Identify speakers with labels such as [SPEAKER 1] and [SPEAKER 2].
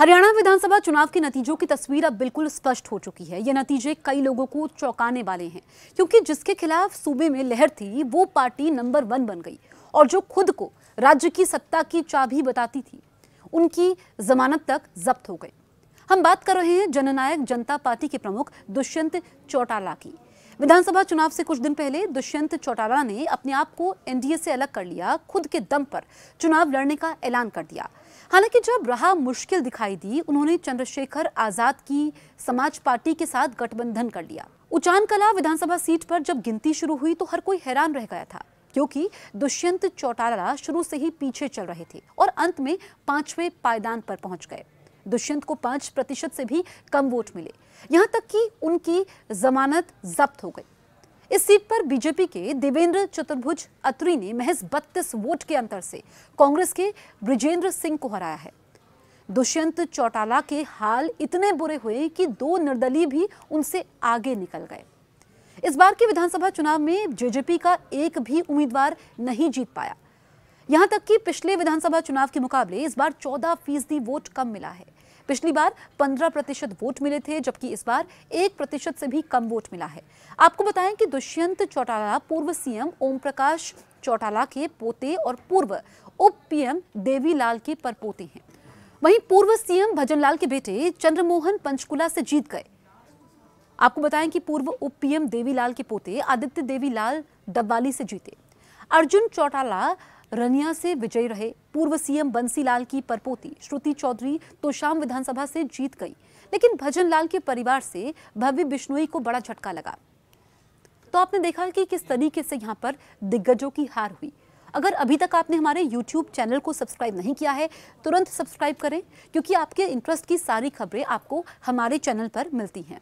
[SPEAKER 1] हरियाणा विधानसभा चुनाव के नतीजों की तस्वीर अब बिल्कुल स्पष्ट हो चुकी है ये नतीजे कई लोगों को चौंकाने वाले हैं क्योंकि जिसके खिलाफ सूबे में लहर थी वो पार्टी नंबर वन बन गई और जो खुद को राज्य की सत्ता की चाबी बताती थी उनकी जमानत तक जब्त हो गई हम बात कर रहे हैं जननायक जनता पार्टी के प्रमुख दुष्यंत चौटाला की विधानसभा चुनाव से कुछ दिन पहले दुष्यंत चौटाला ने अपने आप को एनडीए से अलग कर लिया खुद के दम पर चुनाव लड़ने का ऐलान कर दिया हालांकि जब रहा मुश्किल दिखाई दी उन्होंने चंद्रशेखर आजाद की समाज पार्टी के साथ गठबंधन कर लिया उचान कला विधानसभा सीट पर जब गिनती शुरू हुई तो हर कोई हैरान रह गया था क्योंकि दुष्यंत चौटाला शुरू से ही पीछे चल रहे थे और अंत में पांचवें पायदान पर पहुंच गए दुष्यंत को पांच प्रतिशत से भी कम वोट मिले यहाँ तक कि उनकी जमानत जब्त हो गई इस सीट पर बीजेपी के देवेंद्र चतुर्भुज अत्री ने महज बत्तीस वोट के अंतर से कांग्रेस के ब्रिजेंद्र सिंह को हराया है दुष्यंत चौटाला के हाल इतने बुरे हुए कि दो निर्दलीय भी उनसे आगे निकल गए इस बार के विधानसभा चुनाव में जेजेपी का एक भी उम्मीदवार नहीं जीत पाया यहां तक कि पिछले विधानसभा चुनाव के मुकाबले इस बार 14 फीसदी वोट कम मिला है पिछली बार 15 प्रतिशत वोट मिले थे जबकि इस बार एक प्रतिशत से भी कम वोट मिला है आपको बताएं कि दुष्यंत चौटाला पूर्व सीएम ओम प्रकाश चौटाला के पोते और पूर्व उप पीएम देवीलाल के परपोते हैं वहीं पूर्व सीएम भजनलाल के बेटे चंद्रमोहन पंचकुला से जीत गए आपको बताएं कि पूर्व उप पीएम देवीलाल के पोते आदित्य देवीलाल डब्वाली से जीते अर्जुन चौटाला रनिया से विजयी रहे पूर्व सीएम बंसीलाल की परपोती श्रुति चौधरी तो शाम विधानसभा से जीत गई लेकिन भजन लाल के परिवार से भव्य बिश्नोई को बड़ा झटका लगा तो आपने देखा कि किस तरीके से यहाँ पर दिग्गजों की हार हुई अगर अभी तक आपने हमारे YouTube चैनल को सब्सक्राइब नहीं किया है तुरंत सब्सक्राइब करें क्योंकि आपके इंटरेस्ट की सारी खबरें आपको हमारे चैनल पर मिलती हैं